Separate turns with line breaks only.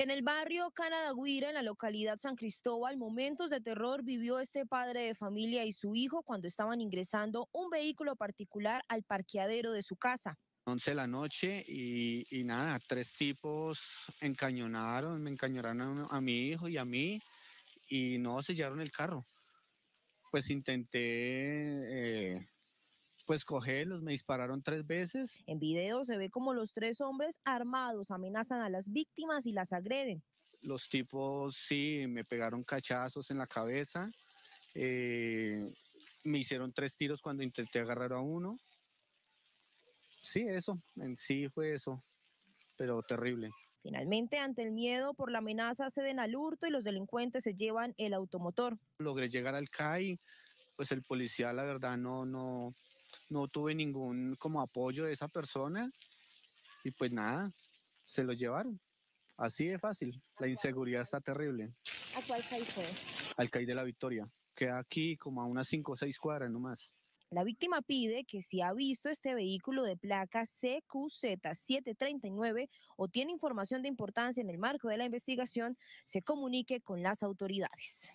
En el barrio Canadagüira, en la localidad San Cristóbal, momentos de terror vivió este padre de familia y su hijo cuando estaban ingresando un vehículo particular al parqueadero de su casa.
11 de la noche y, nada, tres tipos encañonaron, me encañonaron a mi hijo y a mí y no sellaron el carro pues intenté pues los me dispararon tres veces.
En video se ve como los tres hombres armados amenazan a las víctimas y las agreden.
Los tipos sí, me pegaron cachazos en la cabeza, eh, me hicieron tres tiros cuando intenté agarrar a uno. Sí, eso, en sí fue eso, pero terrible.
Finalmente, ante el miedo por la amenaza, ceden al hurto y los delincuentes se llevan el automotor.
Logré llegar al CAI, pues el policía la verdad no, no, no tuve ningún como apoyo de esa persona y pues nada, se lo llevaron. Así de fácil. La inseguridad está terrible.
¿A cuál CAI fue?
Al caí de la Victoria. Queda aquí como a unas 5 o 6 cuadras nomás.
La víctima pide que si ha visto este vehículo de placa CQZ739 o tiene información de importancia en el marco de la investigación, se comunique con las autoridades.